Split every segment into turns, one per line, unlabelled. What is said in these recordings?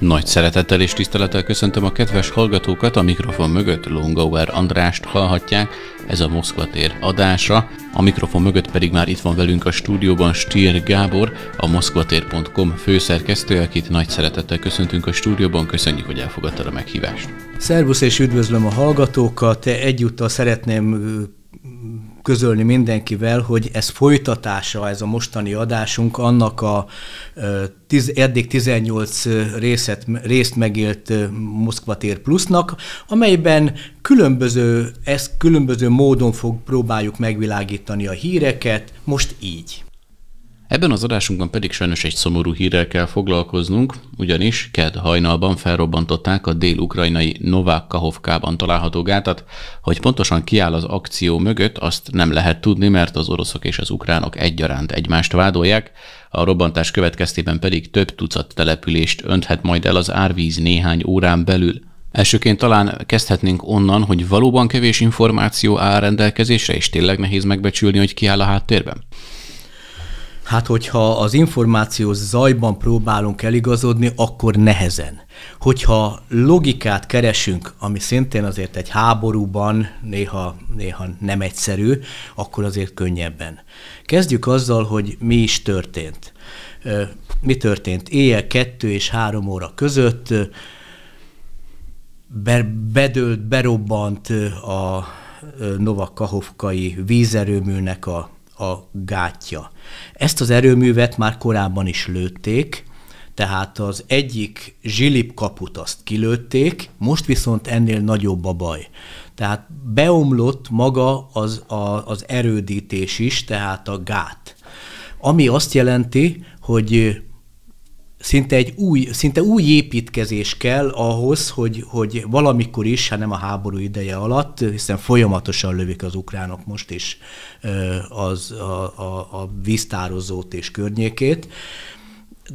Nagy szeretettel és tisztelettel köszöntöm a kedves hallgatókat, a mikrofon mögött Longauer Andrást hallhatják, ez a Moszkva tér adása, a mikrofon mögött pedig már itt van velünk a stúdióban Stier Gábor, a moszkvatér.com főszerkesztő, akit nagy szeretettel köszöntünk a stúdióban, köszönjük, hogy elfogadtad a meghívást.
Szervusz és üdvözlöm a hallgatókat, egyúttal szeretném közölni mindenkivel, hogy ez folytatása, ez a mostani adásunk annak a tiz, eddig 18 részet, részt megélt Moszkva tér plusznak, amelyben különböző, ezt különböző módon fog próbáljuk megvilágítani a híreket, most így.
Ebben az adásunkban pedig sajnos egy szomorú hírrel kell foglalkoznunk, ugyanis KED hajnalban felrobbantották a dél-ukrajnai Novák Kahovkában található gátat. Hogy pontosan kiáll az akció mögött, azt nem lehet tudni, mert az oroszok és az ukránok egyaránt egymást vádolják, a robbantás következtében pedig több tucat települést önthet majd el az árvíz néhány órán belül. Elsőként talán kezdhetnénk onnan, hogy valóban kevés információ áll rendelkezésre, és tényleg nehéz megbecsülni, hogy kiáll a háttérben.
Hát, hogyha az információs zajban próbálunk eligazodni, akkor nehezen. Hogyha logikát keresünk, ami szintén azért egy háborúban néha, néha nem egyszerű, akkor azért könnyebben. Kezdjük azzal, hogy mi is történt. Mi történt éjjel kettő és három óra között? bedőlt, berobbant a Novak Kahovkai vízerőműnek a a gátja. Ezt az erőművet már korábban is lőtték, tehát az egyik zsilip kaput azt kilőtték, most viszont ennél nagyobb a baj. Tehát beomlott maga az, a, az erődítés is, tehát a gát. Ami azt jelenti, hogy szinte egy új, szinte új építkezés kell ahhoz, hogy, hogy valamikor is, ha hát nem a háború ideje alatt, hiszen folyamatosan lövik az ukránok most is az, a, a, a víztározót és környékét,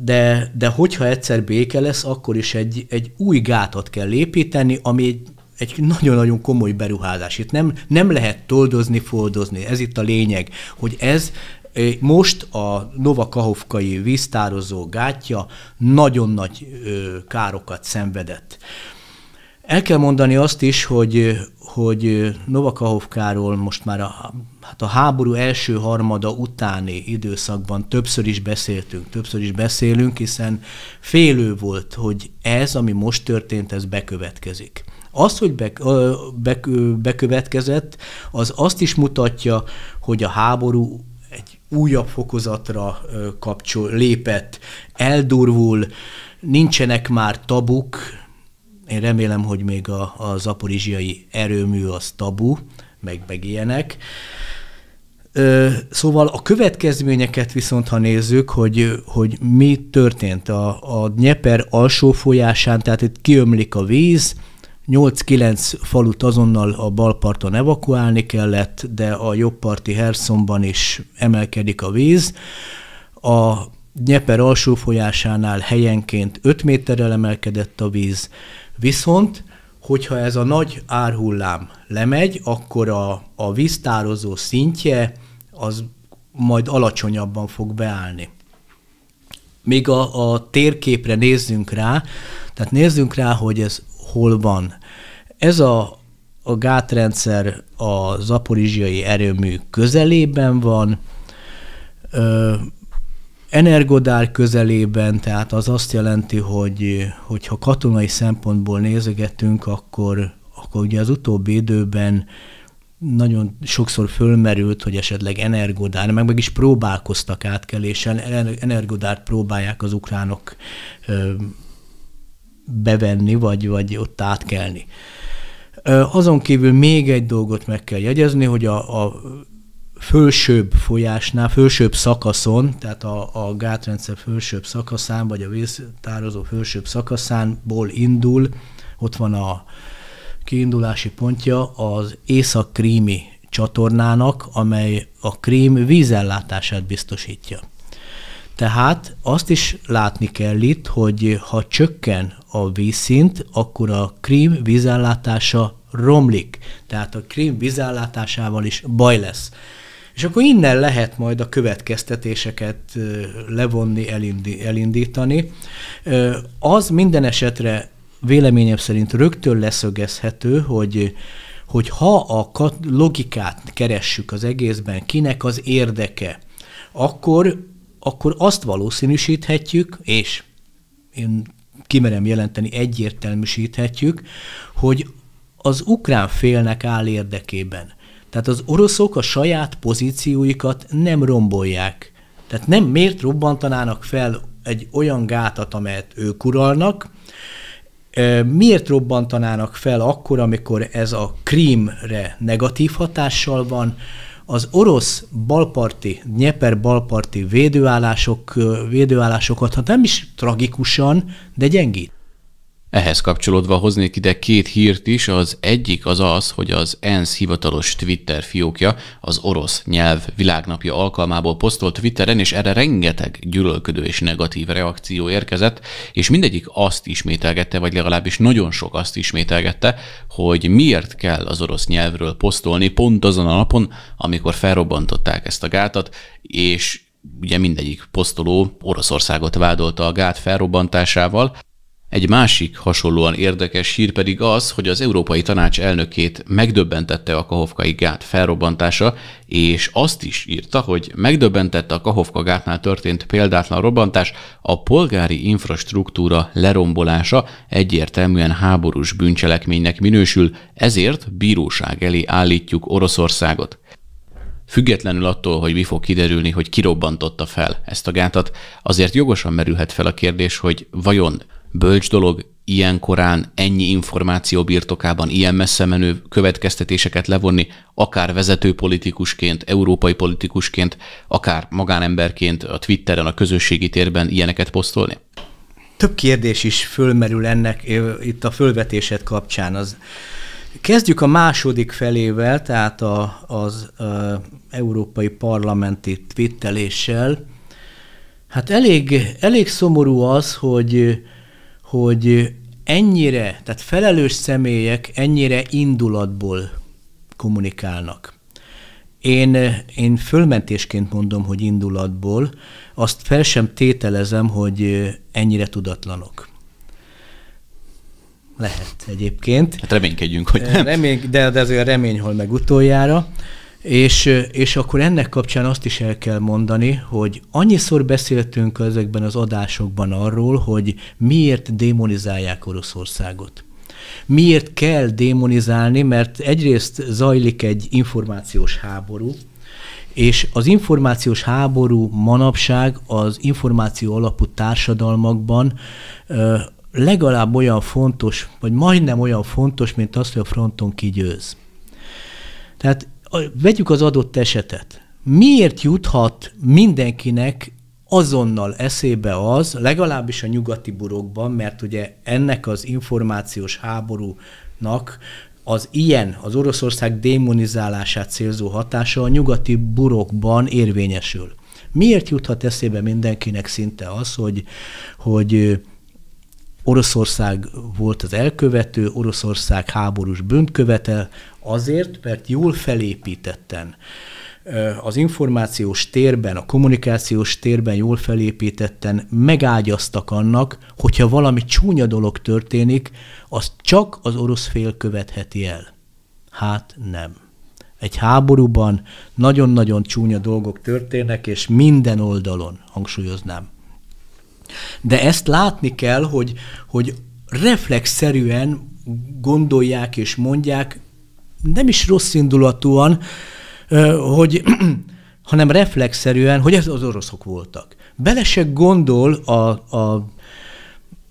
de, de hogyha egyszer béke lesz, akkor is egy, egy új gátat kell építeni, ami egy egy nagyon-nagyon komoly beruházás. Itt nem, nem lehet toldozni, foldozni. Ez itt a lényeg, hogy ez most a Novakahovkai víztározó gátja nagyon nagy károkat szenvedett. El kell mondani azt is, hogy, hogy Novakahovkáról most már a, hát a háború első harmada utáni időszakban többször is beszéltünk, többször is beszélünk, hiszen félő volt, hogy ez, ami most történt, ez bekövetkezik. Az, hogy be, be, bekövetkezett, az azt is mutatja, hogy a háború újabb fokozatra kapcsol, lépett, eldurvul, nincsenek már tabuk, én remélem, hogy még a, a zaporizsiai erőmű az tabu, meg, meg ilyenek. Ö, szóval a következményeket viszont, ha nézzük, hogy, hogy mi történt a, a Nyeper alsó folyásán, tehát itt kiömlik a víz, 8-9 falut azonnal a balparton evakuálni kellett, de a jobbparti Herszomban is emelkedik a víz. A Nyeper alsó folyásánál helyenként 5 méterrel emelkedett a víz, viszont hogyha ez a nagy árhullám lemegy, akkor a, a víztározó szintje az majd alacsonyabban fog beállni. Még a, a térképre nézzünk rá, tehát nézzünk rá, hogy ez hol van. Ez a, a gátrendszer a zaporizsiai erőmű közelében van, ö, energodár közelében, tehát az azt jelenti, hogy hogyha katonai szempontból nézegetünk, akkor, akkor ugye az utóbbi időben nagyon sokszor fölmerült, hogy esetleg energodár, meg meg is próbálkoztak átkelésen, energodárt próbálják az ukránok bevenni, vagy, vagy ott átkelni. Azon kívül még egy dolgot meg kell jegyezni, hogy a, a fősőbb folyásnál, fősőbb szakaszon, tehát a, a gátrendszer fősőbb szakaszán, vagy a víztározó fősőbb szakaszánból indul, ott van a kiindulási pontja az észak-krími csatornának, amely a krím vízellátását biztosítja. Tehát azt is látni kell itt, hogy ha csökken a vízszint, akkor a krím vízellátása romlik. Tehát a krím vízállátásával is baj lesz. És akkor innen lehet majd a következtetéseket levonni, elindítani. Az minden esetre véleményem szerint rögtön leszögezhető, hogy hogy ha a logikát keressük az egészben, kinek az érdeke, akkor, akkor azt valószínűsíthetjük, és én kimerem jelenteni, egyértelműsíthetjük, hogy az ukrán félnek áll érdekében. Tehát az oroszok a saját pozícióikat nem rombolják. Tehát nem miért robbantanának fel egy olyan gátat, amelyet ők uralnak, miért robbantanának fel akkor, amikor ez a krímre negatív hatással van, az orosz balparti, Nyeper balparti védőállások, védőállásokat, ha hát nem is tragikusan, de gyengít.
Ehhez kapcsolódva hoznék ide két hírt is, az egyik az az, hogy az ENSZ hivatalos Twitter fiókja az orosz nyelv világnapja alkalmából posztolt Twitteren, és erre rengeteg gyűlölködő és negatív reakció érkezett, és mindegyik azt ismételgette, vagy legalábbis nagyon sok azt ismételgette, hogy miért kell az orosz nyelvről posztolni pont azon a napon, amikor felrobbantották ezt a gátat, és ugye mindegyik posztoló Oroszországot vádolta a gát felrobbantásával, egy másik hasonlóan érdekes hír pedig az, hogy az Európai Tanács elnökét megdöbbentette a Kahovkai gát felrobbantása, és azt is írta, hogy megdöbbentette a Kahovka gátnál történt példátlan robbantás, a polgári infrastruktúra lerombolása egyértelműen háborús bűncselekménynek minősül, ezért bíróság elé állítjuk Oroszországot. Függetlenül attól, hogy mi fog kiderülni, hogy kirobbantotta fel ezt a gátat, azért jogosan merülhet fel a kérdés, hogy vajon bölcs dolog ilyen korán, ennyi információ birtokában, ilyen messze menő következtetéseket levonni, akár vezető politikusként, európai politikusként, akár magánemberként a Twitteren, a közösségi térben ilyeneket posztolni?
Több kérdés is fölmerül ennek itt a fölvetésed kapcsán. Az, Kezdjük a második felével, tehát a, az a, európai parlamenti twitteléssel. Hát elég, elég szomorú az, hogy hogy ennyire, tehát felelős személyek ennyire indulatból kommunikálnak. Én, én fölmentésként mondom, hogy indulatból, azt fel sem tételezem, hogy ennyire tudatlanok. Lehet egyébként. Hát reménykedjünk, hogy nem. Remény, de, de azért remény hol meg utoljára. És, és akkor ennek kapcsán azt is el kell mondani, hogy annyiszor beszéltünk ezekben az adásokban arról, hogy miért démonizálják Oroszországot. Miért kell démonizálni, mert egyrészt zajlik egy információs háború, és az információs háború manapság az információ alapú társadalmakban legalább olyan fontos, vagy majdnem olyan fontos, mint az, hogy a fronton kigyőz. Tehát vegyük az adott esetet. Miért juthat mindenkinek azonnal eszébe az, legalábbis a nyugati burokban, mert ugye ennek az információs háborúnak az ilyen, az Oroszország démonizálását célzó hatása a nyugati burokban érvényesül. Miért juthat eszébe mindenkinek szinte az, hogy, hogy Oroszország volt az elkövető, Oroszország háborús bűnt azért, mert jól felépítetten az információs térben, a kommunikációs térben jól felépítetten megágyaztak annak, hogyha valami csúnya dolog történik, az csak az orosz fél követheti el. Hát nem. Egy háborúban nagyon-nagyon csúnya dolgok történnek, és minden oldalon, hangsúlyoznám, de ezt látni kell, hogy, hogy reflexzerűen gondolják és mondják, nem is rossz indulatúan, hogy, hanem reflexzerűen, hogy ez az oroszok voltak. Bele se gondol a, a,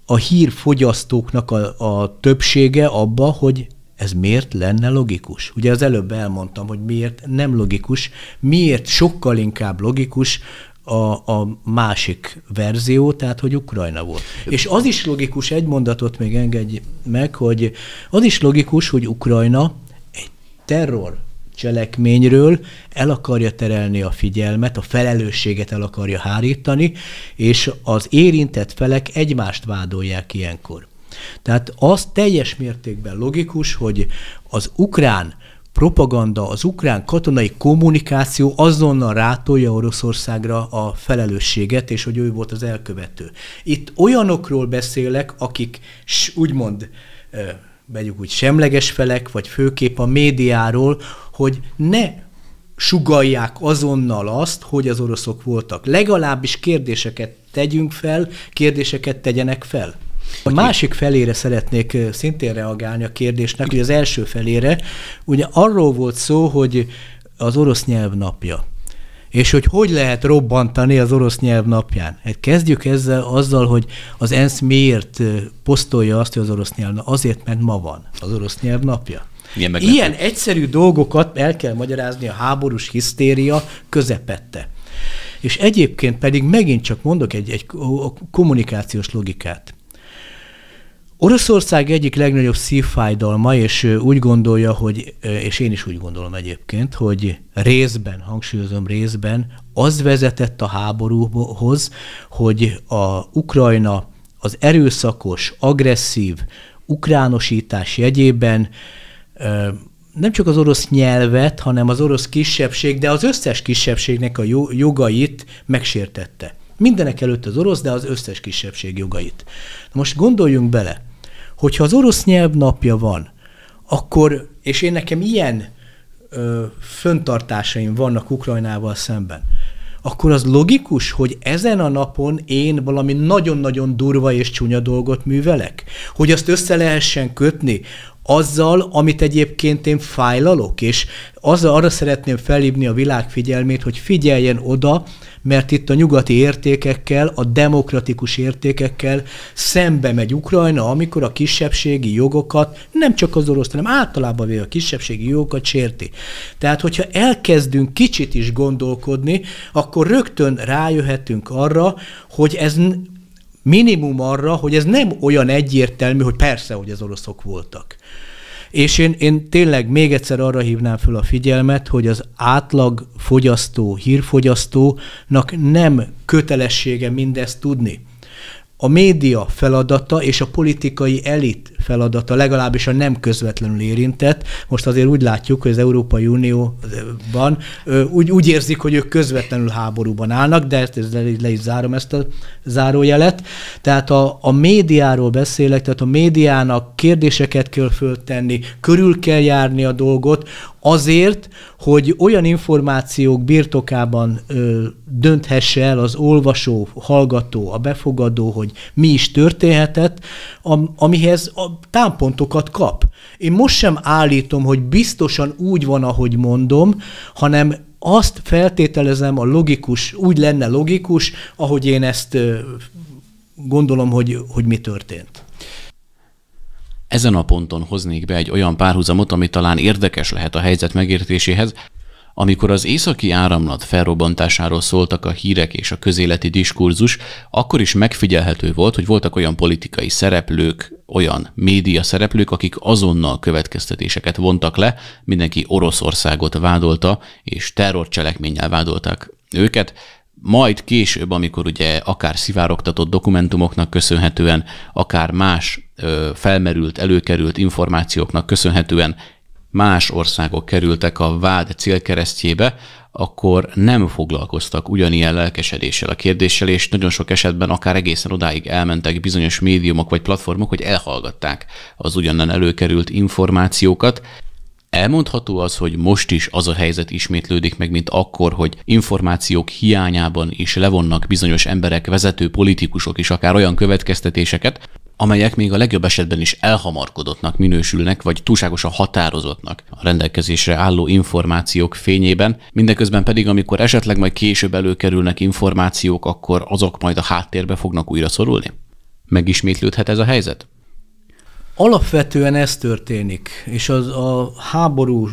a hírfogyasztóknak a, a többsége abba, hogy ez miért lenne logikus? Ugye az előbb elmondtam, hogy miért nem logikus, miért sokkal inkább logikus a, a másik verzió, tehát hogy Ukrajna volt. És az is logikus, egy mondatot még engedj meg, hogy az is logikus, hogy Ukrajna egy terror cselekményről el akarja terelni a figyelmet, a felelősséget el akarja hárítani, és az érintett felek egymást vádolják ilyenkor. Tehát az teljes mértékben logikus, hogy az ukrán propaganda, az ukrán katonai kommunikáció azonnal rátolja Oroszországra a felelősséget, és hogy ő volt az elkövető. Itt olyanokról beszélek, akik úgymond vegyük úgy semleges felek, vagy főképp a médiáról, hogy ne sugalják azonnal azt, hogy az oroszok voltak. Legalábbis kérdéseket tegyünk fel, kérdéseket tegyenek fel. A másik felére szeretnék szintén reagálni a kérdésnek, hogy az első felére, ugye arról volt szó, hogy az orosz nyelv napja és hogy hogy lehet robbantani az orosz nyelv napján. Hát kezdjük ezzel azzal, hogy az ENSZ miért posztolja azt, hogy az orosz nyelv azért, mert ma van az orosz nyelv napja. Ilyen, Ilyen egyszerű dolgokat el kell magyarázni a háborús hisztéria közepette. És egyébként pedig megint csak mondok egy, egy kommunikációs logikát. Oroszország egyik legnagyobb szívfájdalma, és úgy gondolja, hogy, és én is úgy gondolom egyébként, hogy részben, hangsúlyozom részben, az vezetett a háborúhoz, hogy a Ukrajna az erőszakos, agresszív ukránosítás jegyében nem csak az orosz nyelvet, hanem az orosz kisebbség, de az összes kisebbségnek a jogait megsértette. Mindenek előtt az orosz, de az összes kisebbség jogait. Na most gondoljunk bele, hogyha az orosz napja van, akkor, és én nekem ilyen ö, föntartásaim vannak Ukrajnával szemben, akkor az logikus, hogy ezen a napon én valami nagyon-nagyon durva és csúnya dolgot művelek? Hogy azt össze lehessen kötni azzal, amit egyébként én fájlalok, és azzal arra szeretném felhívni a világ figyelmét, hogy figyeljen oda, mert itt a nyugati értékekkel, a demokratikus értékekkel szembe megy Ukrajna, amikor a kisebbségi jogokat, nem csak az orosz, hanem általában véve a kisebbségi jogokat sérti. Tehát, hogyha elkezdünk kicsit is gondolkodni, akkor rögtön rájöhetünk arra, hogy ez minimum arra, hogy ez nem olyan egyértelmű, hogy persze, hogy az oroszok voltak. És én, én tényleg még egyszer arra hívnám föl a figyelmet, hogy az átlag fogyasztó, hírfogyasztónak nem kötelessége mindezt tudni a média feladata és a politikai elit feladata, legalábbis a nem közvetlenül érintett. Most azért úgy látjuk, hogy az Európai Unióban úgy, úgy érzik, hogy ők közvetlenül háborúban állnak, de ezt, ezt le is zárom ezt a zárójelet. Tehát a, a médiáról beszélek, tehát a médiának kérdéseket kell föltenni, körül kell járni a dolgot, azért, hogy olyan információk birtokában ö, dönthesse el az olvasó, hallgató, a befogadó, hogy mi is történhetett, am, amihez a támpontokat kap. Én most sem állítom, hogy biztosan úgy van, ahogy mondom, hanem azt feltételezem a logikus, úgy lenne logikus, ahogy én ezt ö, gondolom, hogy, hogy mi történt.
Ezen a ponton hoznék be egy olyan párhuzamot, ami talán érdekes lehet a helyzet megértéséhez, amikor az északi áramlat felrobbantásáról szóltak a hírek és a közéleti diskurzus, akkor is megfigyelhető volt, hogy voltak olyan politikai szereplők, olyan média szereplők, akik azonnal következtetéseket vontak le, mindenki Oroszországot vádolta, és terrorcselekménnyel vádolták őket, majd később, amikor ugye akár szivárogtatott dokumentumoknak köszönhetően, akár más felmerült, előkerült információknak köszönhetően más országok kerültek a vád célkeresztjébe, akkor nem foglalkoztak ugyanilyen lelkesedéssel a kérdéssel, és nagyon sok esetben akár egészen odáig elmentek bizonyos médiumok vagy platformok, hogy elhallgatták az ugyanen előkerült információkat. Elmondható az, hogy most is az a helyzet ismétlődik meg, mint akkor, hogy információk hiányában is levonnak bizonyos emberek, vezető politikusok is akár olyan következtetéseket, amelyek még a legjobb esetben is elhamarkodottnak minősülnek, vagy túlságosan határozottnak a rendelkezésre álló információk fényében, mindeközben pedig, amikor esetleg majd később előkerülnek információk, akkor azok majd a háttérbe fognak újra szorulni? Megismétlődhet ez a helyzet?
Alapvetően ez történik, és az a háborús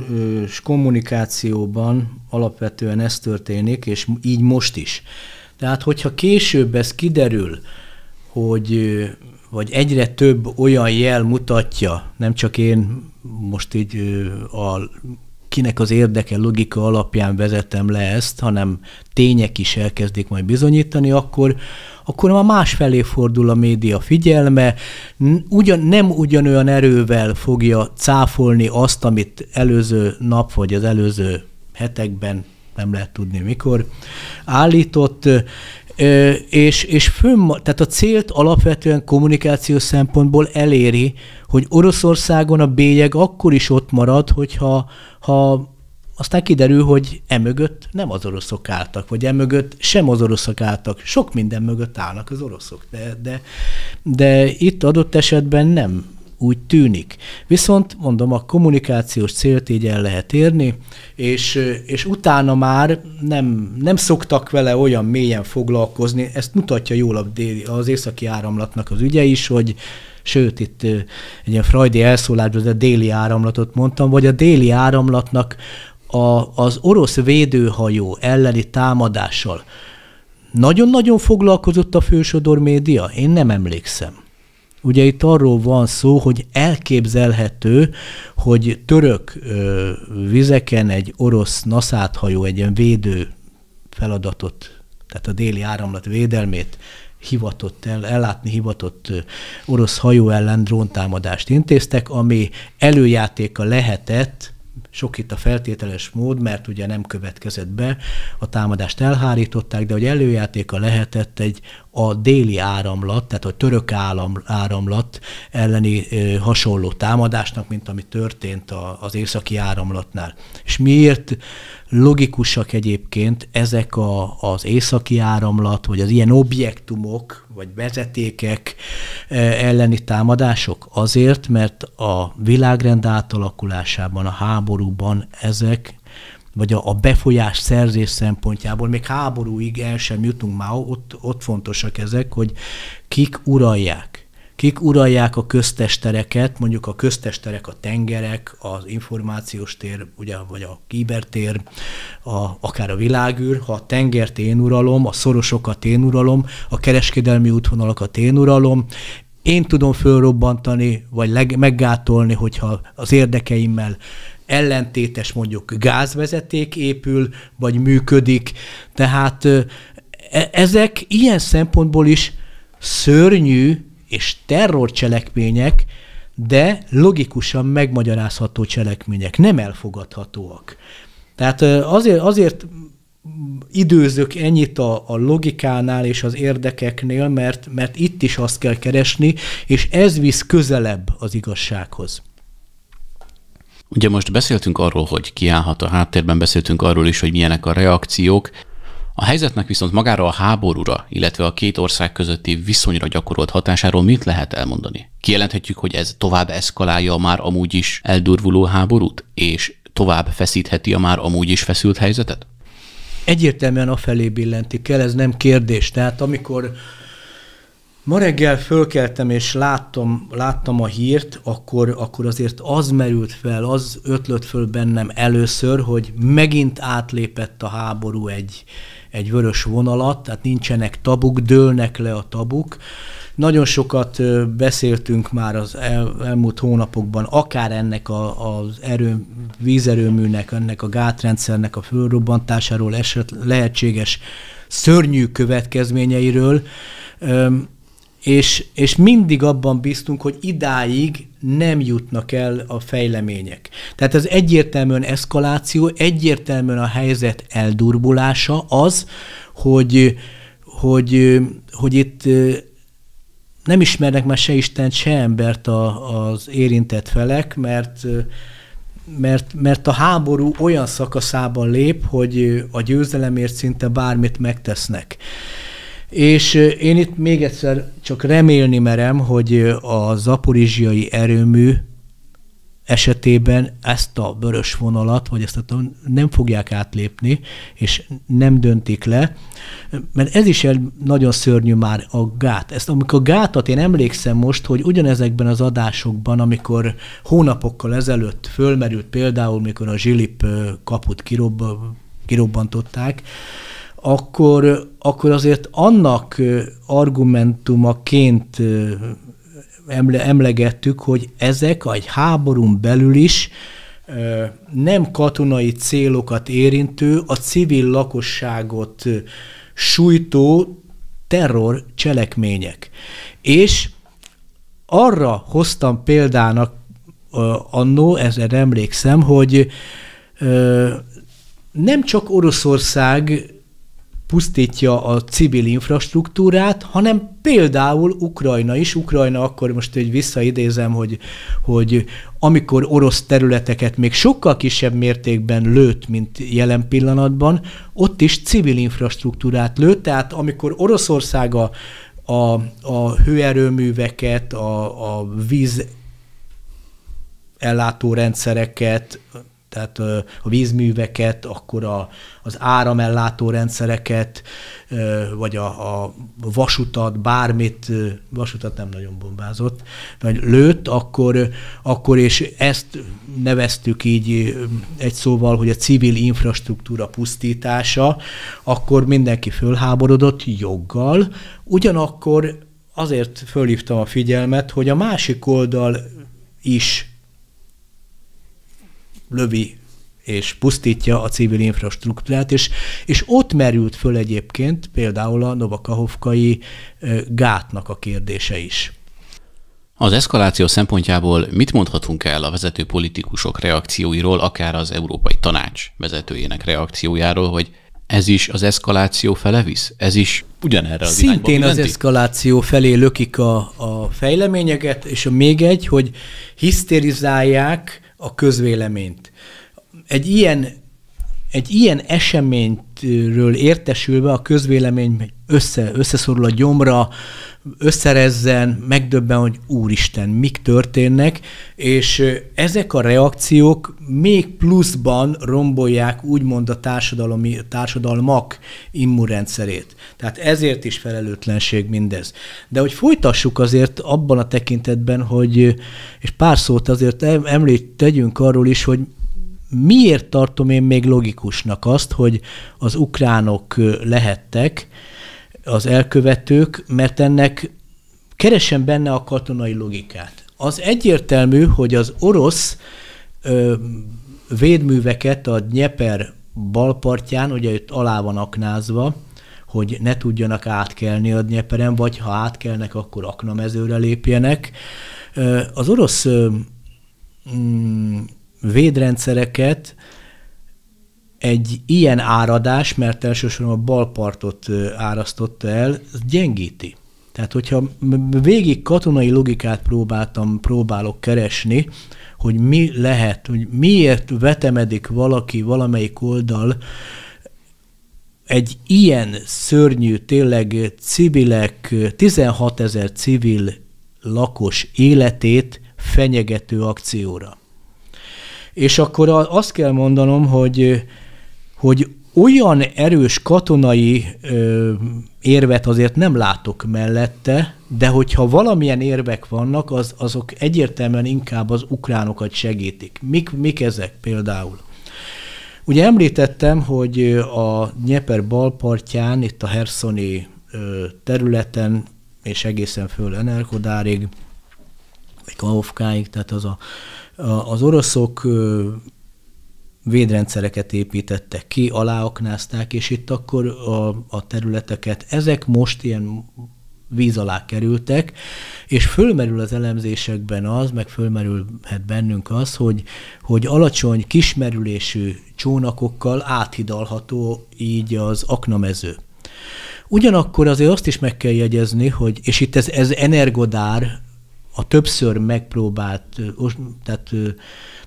kommunikációban alapvetően ez történik, és így most is. Tehát, hogyha később ez kiderül, hogy vagy egyre több olyan jel mutatja, nem csak én most így a kinek az érdeke logika alapján vezetem le ezt, hanem tények is elkezdik majd bizonyítani, akkor, akkor már másfelé fordul a média figyelme, ugyan, nem ugyanolyan erővel fogja cáfolni azt, amit előző nap vagy az előző hetekben, nem lehet tudni mikor, állított, és, és fönn, tehát a célt alapvetően kommunikációs szempontból eléri, hogy Oroszországon a bélyeg akkor is ott marad, hogyha ha aztán kiderül, hogy emögött nem az oroszok álltak, vagy emögött sem az oroszok álltak. Sok minden mögött állnak az oroszok, de, de, de itt adott esetben nem úgy tűnik. Viszont mondom, a kommunikációs célt így el lehet érni, és, és utána már nem, nem szoktak vele olyan mélyen foglalkozni, ezt mutatja jól az északi áramlatnak az ügye is, hogy sőt, itt egy ilyen freudi elszólásban a déli áramlatot mondtam, vagy a déli áramlatnak a, az orosz védőhajó elleni támadással nagyon-nagyon foglalkozott a fősodor média? Én nem emlékszem. Ugye itt arról van szó, hogy elképzelhető, hogy török ö, vizeken egy orosz naszáthajó egy ilyen védő feladatot, tehát a déli áramlat védelmét hivatott el, ellátni hivatott orosz hajó ellen dróntámadást intéztek, ami előjátéka lehetett sok itt a feltételes mód, mert ugye nem következett be, a támadást elhárították, de hogy előjátéka lehetett egy a déli áramlat, tehát a török állam, áramlat elleni ö, hasonló támadásnak, mint ami történt a, az északi áramlatnál. És miért logikusak egyébként ezek a, az északi áramlat, vagy az ilyen objektumok, vagy vezetékek e, elleni támadások? Azért, mert a világrend átalakulásában, a háborúban ezek vagy a, a befolyás szerzés szempontjából, még háborúig el sem jutunk már, ott, ott fontosak ezek, hogy kik uralják kik uralják a köztestereket, mondjuk a köztesterek a tengerek, az információs tér, ugye, vagy a kibertér, a, akár a világűr, ha a tengert én uralom, a szorosokat én uralom, a kereskedelmi útvonalakat én uralom, én tudom fölrobbantani, vagy leg, meggátolni, hogyha az érdekeimmel ellentétes mondjuk gázvezeték épül, vagy működik. Tehát e, ezek ilyen szempontból is szörnyű és terrorcselekmények, de logikusan megmagyarázható cselekmények, nem elfogadhatóak. Tehát azért, azért időzök ennyit a, a logikánál és az érdekeknél, mert, mert itt is azt kell keresni, és ez visz közelebb az igazsághoz.
Ugye most beszéltünk arról, hogy kiállhat a háttérben, beszéltünk arról is, hogy milyenek a reakciók. A helyzetnek viszont magára a háborúra, illetve a két ország közötti viszonyra gyakorolt hatásáról mit lehet elmondani? Kijelenthetjük, hogy ez tovább eszkalálja a már amúgy is eldurvuló háborút, és tovább feszítheti a már amúgy is feszült helyzetet?
Egyértelműen afelé billenti kell, ez nem kérdés. Tehát amikor Ma reggel fölkeltem és láttam, láttam a hírt, akkor, akkor azért az merült fel, az ötlött föl bennem először, hogy megint átlépett a háború egy, egy vörös vonalat, tehát nincsenek tabuk, dőlnek le a tabuk. Nagyon sokat beszéltünk már az el, elmúlt hónapokban, akár ennek a, az erő, vízerőműnek, ennek a gátrendszernek a fölrobbantásáról, eset, lehetséges szörnyű következményeiről és, és mindig abban bíztunk, hogy idáig nem jutnak el a fejlemények. Tehát az egyértelműen eszkaláció, egyértelműen a helyzet eldurbulása az, hogy, hogy, hogy itt nem ismernek már se Istent, se embert a, az érintett felek, mert, mert, mert a háború olyan szakaszában lép, hogy a győzelemért szinte bármit megtesznek. És én itt még egyszer csak remélni merem, hogy a zaporizsiai erőmű esetében ezt a vörös vonalat, vagy ezt a, nem fogják átlépni, és nem döntik le, mert ez is egy nagyon szörnyű már a gát. Ezt, amikor a gátat, én emlékszem most, hogy ugyanezekben az adásokban, amikor hónapokkal ezelőtt fölmerült például, mikor a zsilip kaput kirobb, kirobbantották, akkor, akkor azért annak argumentumaként emle, emlegettük, hogy ezek egy háborún belül is nem katonai célokat érintő, a civil lakosságot sújtó terror cselekmények. És arra hoztam példának annó, ezzel emlékszem, hogy nem csak Oroszország pusztítja a civil infrastruktúrát, hanem például Ukrajna is. Ukrajna akkor most egy visszaidézem, hogy, hogy amikor orosz területeket még sokkal kisebb mértékben lőtt, mint jelen pillanatban, ott is civil infrastruktúrát lőtt, tehát amikor Oroszország a, a, a hőerőműveket, a, a víz ellátórendszereket, tehát a vízműveket, akkor a, az áramellátó rendszereket, vagy a, a vasutat, bármit, vasutat nem nagyon bombázott, vagy lőtt, akkor, akkor és ezt neveztük így egy szóval, hogy a civil infrastruktúra pusztítása, akkor mindenki fölháborodott joggal, ugyanakkor azért fölhívtam a figyelmet, hogy a másik oldal is lövi és pusztítja a civil infrastruktúrát, és, és ott merült föl egyébként például a Novakahovkai gátnak a kérdése is.
Az eszkaláció szempontjából mit mondhatunk el a vezető politikusok reakcióiról, akár az Európai Tanács vezetőjének reakciójáról, hogy ez is az eszkaláció fele visz? Ez is ugyanerre az Szintén irányba az
eszkaláció felé lökik a, a fejleményeket, és a még egy, hogy hiszterizálják, a közvéleményt. Egy ilyen egy ilyen eseményről értesülve a közvélemény össze, összeszorul a gyomra, összerezzen, megdöbben, hogy úristen, mik történnek, és ezek a reakciók még pluszban rombolják úgymond a társadalmi, társadalmak immunrendszerét. Tehát ezért is felelőtlenség mindez. De hogy folytassuk azért abban a tekintetben, hogy, és pár szót azért említ, tegyünk arról is, hogy miért tartom én még logikusnak azt, hogy az ukránok lehettek az elkövetők, mert ennek keresem benne a katonai logikát. Az egyértelmű, hogy az orosz ö, védműveket a Dnieper balpartján, ugye itt alá van aknázva, hogy ne tudjanak átkelni a Dnieperen, vagy ha átkelnek, akkor aknamezőre lépjenek. Az orosz mm, védrendszereket egy ilyen áradás, mert elsősorban a balpartot árasztotta el, gyengíti. Tehát, hogyha végig katonai logikát próbáltam, próbálok keresni, hogy mi lehet, hogy miért vetemedik valaki, valamelyik oldal egy ilyen szörnyű, tényleg civilek, 16 ezer civil lakos életét fenyegető akcióra. És akkor azt kell mondanom, hogy, hogy olyan erős katonai ö, érvet azért nem látok mellette, de hogyha valamilyen érvek vannak, az, azok egyértelműen inkább az ukránokat segítik. Mik, mik ezek például? Ugye említettem, hogy a Dnieper balpartján, itt a Herszoni területen, és egészen föl Enerkodárig, vagy Kahovkáig, tehát az a az oroszok védrendszereket építettek ki, aláaknázták, és itt akkor a, a területeket, ezek most ilyen víz alá kerültek, és fölmerül az elemzésekben az, meg fölmerülhet bennünk az, hogy, hogy alacsony, kismerülésű csónakokkal áthidalható így az aknamező. Ugyanakkor azért azt is meg kell jegyezni, hogy, és itt ez, ez energodár a többször megpróbált, tehát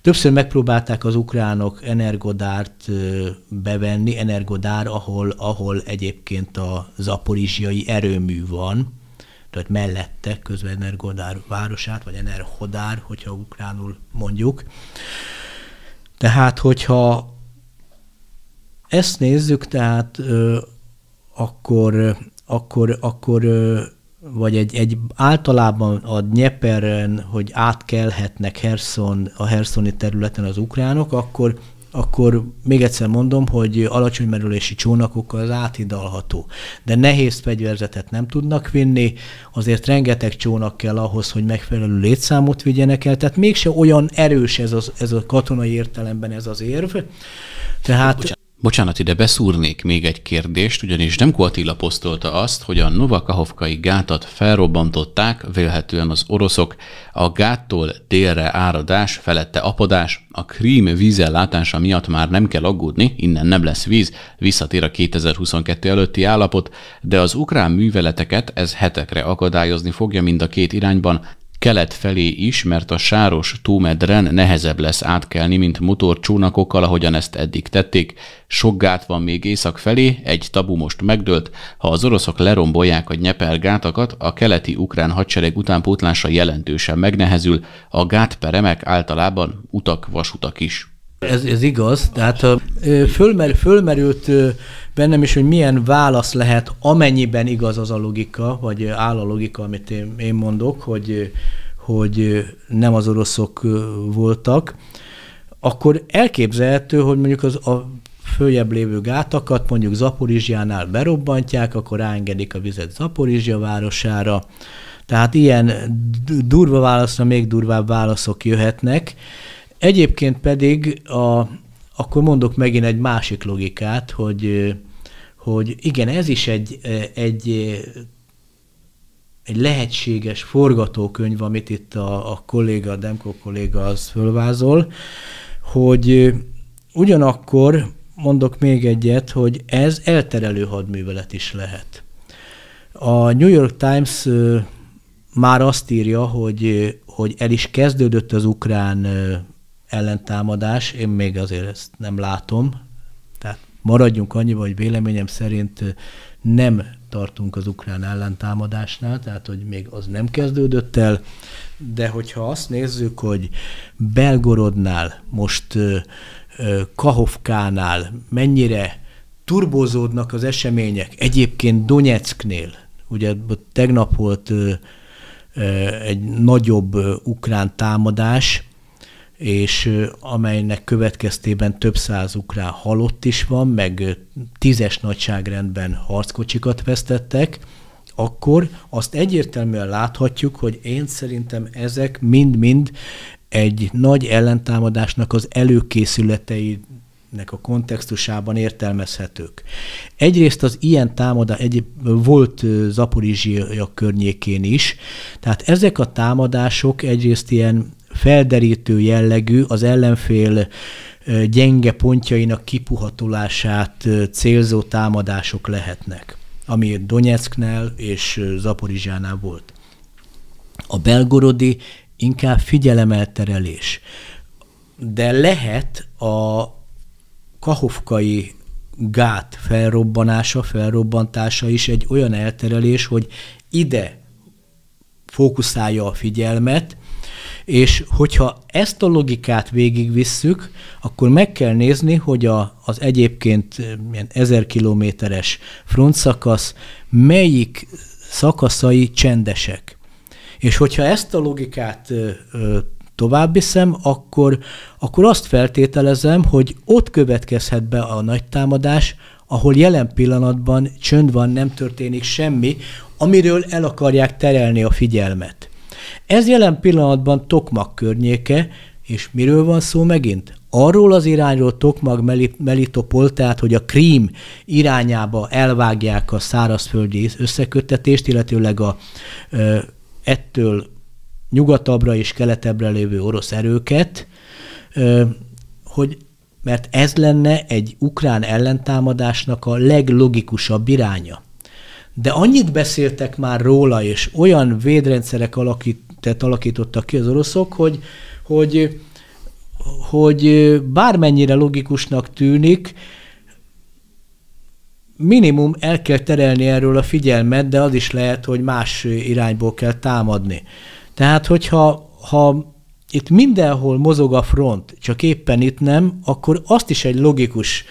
többször megpróbálták az ukránok energodárt bevenni, energodár, ahol, ahol egyébként a zaporizsiai erőmű van, tehát mellette közben energodár városát, vagy energodár, hogyha ukránul mondjuk. Tehát, hogyha ezt nézzük, tehát akkor, akkor, akkor vagy egy, egy általában a Nyeperen, hogy átkelhetnek Herson, a herszoni területen az ukránok, akkor akkor még egyszer mondom, hogy alacsony merülési csónakokkal az átidalható. De nehéz fegyverzetet nem tudnak vinni, azért rengeteg csónak kell ahhoz, hogy megfelelő létszámot vigyenek el, tehát mégse olyan erős ez, az, ez a katonai értelemben ez az érv. Tehát... Bocsánat
Bocsánat, ide beszúrnék még egy kérdést, ugyanis Demko Attila posztolta azt, hogy a Novakahovkai gátat felrobbantották, vélhetően az oroszok, a gáttól délre áradás, felette apadás, a krím vízellátása miatt már nem kell aggódni, innen nem lesz víz, visszatér a 2022 előtti állapot, de az ukrán műveleteket ez hetekre akadályozni fogja mind a két irányban, kelet felé is, mert a sáros túmedren nehezebb lesz átkelni, mint motorcsónakokkal, ahogyan ezt eddig tették. Sok gát van még észak felé, egy tabu most megdőlt. Ha az oroszok lerombolják a Nyeper gátakat, a keleti ukrán hadsereg utánpótlása jelentősen megnehezül, a gátperemek általában utak, vasutak is.
Ez, ez igaz, tehát fölmer, fölmerült bennem is, hogy milyen válasz lehet, amennyiben igaz az a logika, vagy áll a logika, amit én, én mondok, hogy, hogy nem az oroszok voltak, akkor elképzelhető, hogy mondjuk az a följebb lévő gátakat mondjuk Zaporizsjánál berobbantják, akkor ráengedik a vizet Zaporizsja városára. Tehát ilyen durva válaszra még durvább válaszok jöhetnek. Egyébként pedig a, akkor mondok megint egy másik logikát, hogy, hogy igen, ez is egy, egy egy lehetséges forgatókönyv, amit itt a, a kolléga, a Demko kolléga az fölvázol, hogy ugyanakkor mondok még egyet, hogy ez elterelő hadművelet is lehet. A New York Times már azt írja, hogy, hogy el is kezdődött az ukrán ellentámadás, én még azért ezt nem látom. Tehát maradjunk annyi, hogy véleményem szerint nem tartunk az ukrán ellentámadásnál, tehát hogy még az nem kezdődött el, de hogyha azt nézzük, hogy Belgorodnál, most Kahovkánál mennyire turbozódnak az események, egyébként Donetsknél, ugye tegnap volt egy nagyobb ukrán támadás, és amelynek következtében több száz ukrán halott is van, meg tízes nagyságrendben harckocsikat vesztettek, akkor azt egyértelműen láthatjuk, hogy én szerintem ezek mind-mind egy nagy ellentámadásnak az előkészületei nek a kontextusában értelmezhetők. Egyrészt az ilyen támadás egy, volt Zaporizsia környékén is, tehát ezek a támadások egyrészt ilyen felderítő jellegű, az ellenfél gyenge pontjainak kipuhatolását célzó támadások lehetnek, ami Donetsknál és Zaporizsánál volt. A belgorodi inkább figyelemelterelés, de lehet a kahovkai gát felrobbanása, felrobbantása is egy olyan elterelés, hogy ide fókuszálja a figyelmet, és hogyha ezt a logikát végigvisszük, akkor meg kell nézni, hogy a, az egyébként eh, ilyen ezer kilométeres frontszakasz melyik szakaszai csendesek. És hogyha ezt a logikát eh, eh, tovább viszem, akkor, akkor azt feltételezem, hogy ott következhet be a nagy támadás, ahol jelen pillanatban csönd van, nem történik semmi, amiről el akarják terelni a figyelmet. Ez jelen pillanatban Tokmak környéke, és miről van szó megint? Arról az irányról Tokmag Melitopol, tehát hogy a Krím irányába elvágják a szárazföldi összeköttetést, illetőleg a ettől nyugatabbra és keletebbre lévő orosz erőket, hogy mert ez lenne egy ukrán ellentámadásnak a leglogikusabb iránya de annyit beszéltek már róla, és olyan védrendszerek alakít, alakítottak ki az oroszok, hogy, hogy, hogy bármennyire logikusnak tűnik, minimum el kell terelni erről a figyelmet, de az is lehet, hogy más irányból kell támadni. Tehát, hogyha ha itt mindenhol mozog a front, csak éppen itt nem, akkor azt is egy logikus,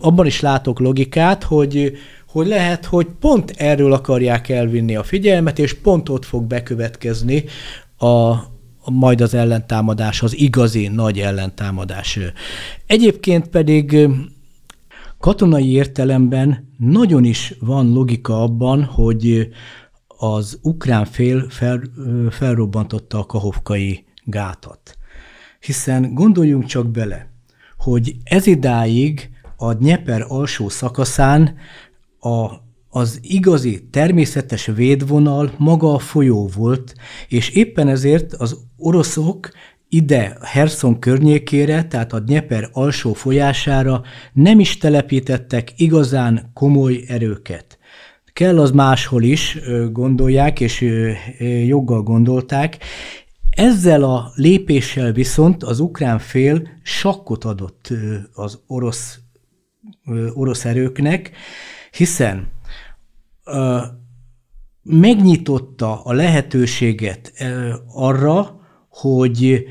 abban is látok logikát, hogy, hogy lehet, hogy pont erről akarják elvinni a figyelmet, és pont ott fog bekövetkezni a, majd az ellentámadás, az igazi nagy ellentámadás. Egyébként pedig katonai értelemben nagyon is van logika abban, hogy az ukrán fél fel, felrobbantotta a kahovkai gátat. Hiszen gondoljunk csak bele, hogy ez idáig a Dnieper alsó szakaszán a, az igazi természetes védvonal maga a folyó volt, és éppen ezért az oroszok ide Herson környékére, tehát a Dnieper alsó folyására nem is telepítettek igazán komoly erőket. Kell az máshol is, gondolják, és joggal gondolták. Ezzel a lépéssel viszont az ukrán fél sakkot adott az orosz, orosz erőknek, hiszen ö, megnyitotta a lehetőséget ö, arra, hogy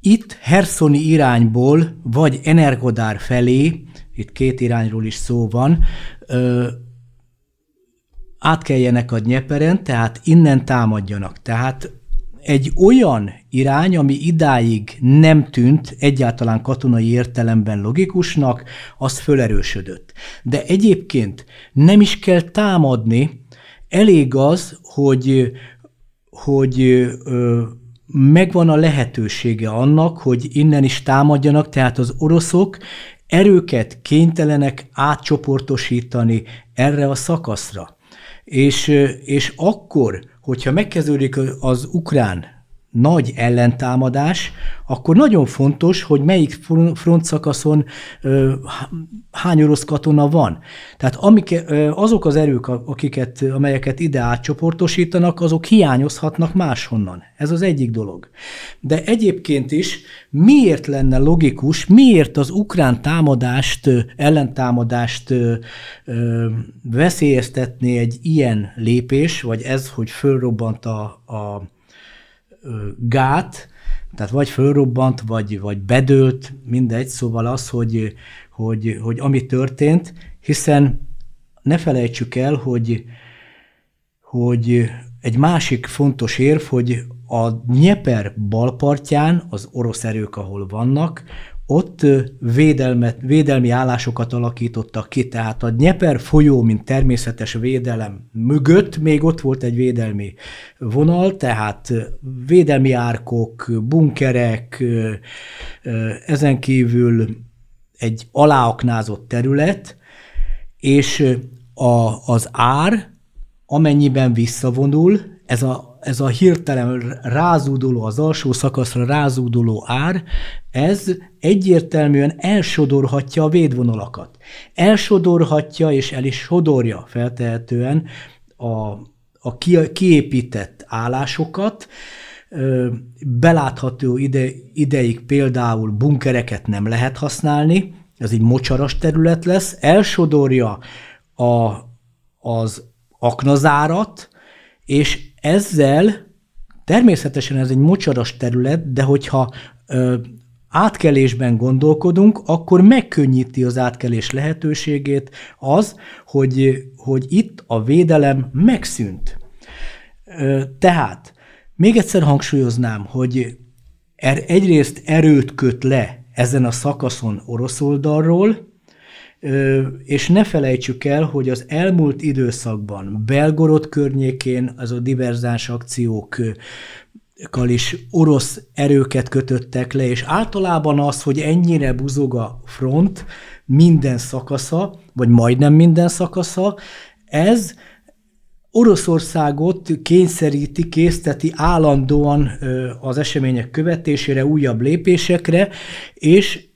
itt Herszoni irányból, vagy Energodár felé, itt két irányról is szó van, ö, átkeljenek a Nyeperen, tehát innen támadjanak. Tehát egy olyan irány, ami idáig nem tűnt egyáltalán katonai értelemben logikusnak, az fölerősödött. De egyébként nem is kell támadni, elég az, hogy, hogy ö, megvan a lehetősége annak, hogy innen is támadjanak, tehát az oroszok erőket kénytelenek átcsoportosítani erre a szakaszra. És, és akkor, hogyha megkezdődik az ukrán nagy ellentámadás, akkor nagyon fontos, hogy melyik frontszakaszon hány orosz katona van. Tehát amik, azok az erők, akiket, amelyeket ide átcsoportosítanak, azok hiányozhatnak máshonnan. Ez az egyik dolog. De egyébként is miért lenne logikus, miért az ukrán támadást, ellentámadást veszélyeztetné egy ilyen lépés, vagy ez, hogy fölrobbant a, a gát, tehát vagy fölrobbant, vagy, vagy bedőlt, mindegy, szóval az, hogy, hogy, hogy ami történt, hiszen ne felejtsük el, hogy, hogy egy másik fontos érv, hogy a Nyeper balpartján az orosz erők, ahol vannak, ott védelmet, védelmi állásokat alakítottak ki, tehát a Nyeper folyó, mint természetes védelem mögött még ott volt egy védelmi vonal, tehát védelmi árkok, bunkerek, ezen kívül egy aláaknázott terület, és a, az ár, amennyiben visszavonul, ez a ez a hirtelen rázúduló, az alsó szakaszra rázúduló ár, ez egyértelműen elsodorhatja a védvonalakat. Elsodorhatja és el is sodorja feltehetően a, a kiépített állásokat, belátható ide, ideig például bunkereket nem lehet használni, ez egy mocsaras terület lesz, elsodorja a, az aknazárat, és ezzel természetesen ez egy mocsaras terület, de hogyha ö, átkelésben gondolkodunk, akkor megkönnyíti az átkelés lehetőségét az, hogy, hogy itt a védelem megszűnt. Ö, tehát, még egyszer hangsúlyoznám, hogy er, egyrészt erőt köt le ezen a szakaszon orosz oldalról, és ne felejtsük el, hogy az elmúlt időszakban Belgorod környékén az a diverzáns akciók is orosz erőket kötöttek le, és általában az, hogy ennyire buzog a front minden szakasza, vagy majdnem minden szakasza, ez Oroszországot kényszeríti, készteti állandóan az események követésére, újabb lépésekre, és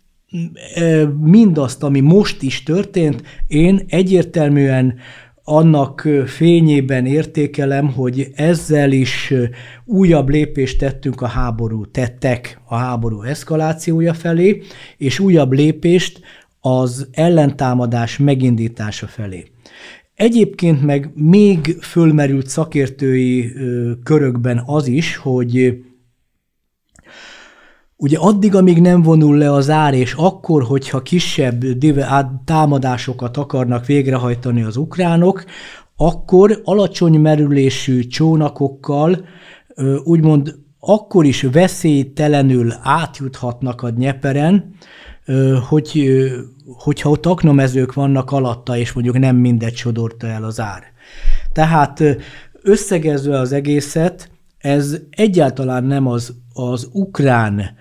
mindazt, ami most is történt, én egyértelműen annak fényében értékelem, hogy ezzel is újabb lépést tettünk a háború, tettek a háború eszkalációja felé, és újabb lépést az ellentámadás megindítása felé. Egyébként meg még fölmerült szakértői körökben az is, hogy Ugye addig, amíg nem vonul le az ár, és akkor, hogyha kisebb támadásokat akarnak végrehajtani az ukránok, akkor alacsony merülésű csónakokkal úgymond akkor is veszélytelenül átjuthatnak a Nyeperen, hogy, hogyha ott aknamezők vannak alatta, és mondjuk nem mindegy sodorta el az ár. Tehát összegezve az egészet, ez egyáltalán nem az, az ukrán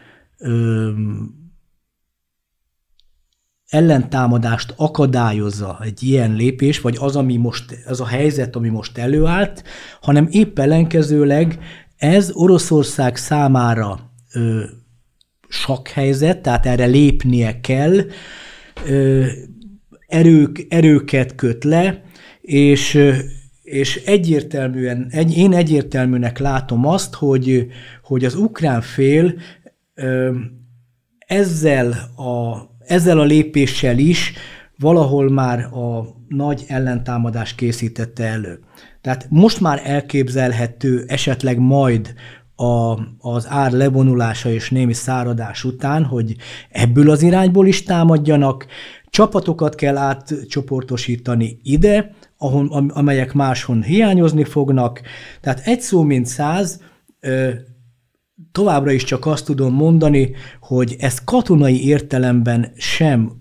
ellentámadást akadályozza egy ilyen lépés, vagy az, ami most, az a helyzet, ami most előállt, hanem épp ellenkezőleg ez Oroszország számára ö, helyzet, tehát erre lépnie kell, ö, erők, erőket köt le, és, és egyértelműen, egy, én egyértelműnek látom azt, hogy, hogy az ukrán fél ezzel a, ezzel a lépéssel is valahol már a nagy ellentámadás készítette elő. Tehát most már elképzelhető esetleg majd a, az ár levonulása és némi száradás után, hogy ebből az irányból is támadjanak, csapatokat kell átcsoportosítani ide, ahol, amelyek máshon hiányozni fognak, tehát egy szó mint száz, továbbra is csak azt tudom mondani, hogy ez katonai értelemben sem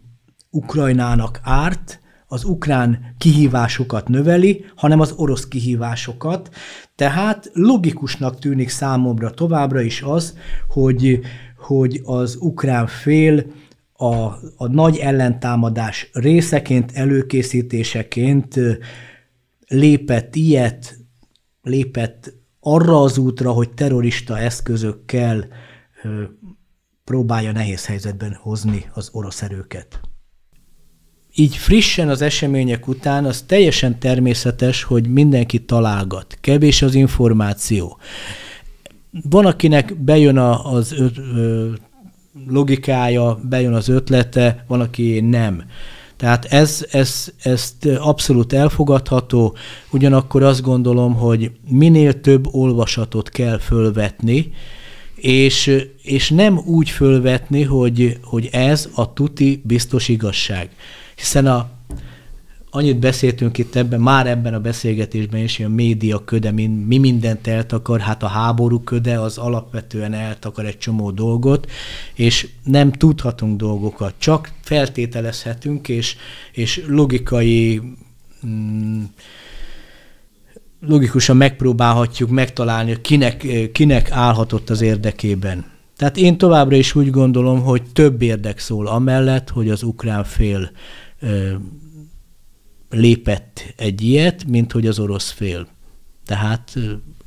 Ukrajnának árt, az ukrán kihívásokat növeli, hanem az orosz kihívásokat. Tehát logikusnak tűnik számomra továbbra is az, hogy, hogy az ukrán fél a, a nagy ellentámadás részeként, előkészítéseként lépett ilyet, lépett arra az útra, hogy terrorista eszközökkel ö, próbálja nehéz helyzetben hozni az orosz erőket. Így frissen az események után az teljesen természetes, hogy mindenki találgat, kevés az információ. Van, akinek bejön az ö, ö, logikája, bejön az ötlete, van, aki nem. Tehát ez, ez, ezt abszolút elfogadható, ugyanakkor azt gondolom, hogy minél több olvasatot kell fölvetni, és, és nem úgy fölvetni, hogy, hogy ez a tuti biztos igazság. Hiszen a annyit beszéltünk itt ebben, már ebben a beszélgetésben is, hogy a média köde, mi mindent eltakar, hát a háború köde az alapvetően eltakar egy csomó dolgot, és nem tudhatunk dolgokat, csak feltételezhetünk, és, és logikai mm, logikusan megpróbálhatjuk megtalálni, hogy kinek, kinek állhatott az érdekében. Tehát én továbbra is úgy gondolom, hogy több érdek szól amellett, hogy az ukrán fél lépett egy ilyet, mint hogy az orosz fél. Tehát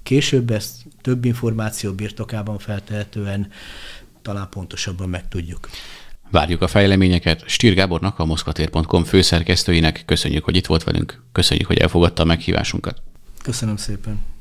később ezt több információ birtokában feltehetően talán pontosabban megtudjuk.
Várjuk a fejleményeket. Stír Gábornak, a moszkvatér.com főszerkesztőinek köszönjük, hogy itt volt velünk. Köszönjük, hogy elfogadta a meghívásunkat.
Köszönöm szépen.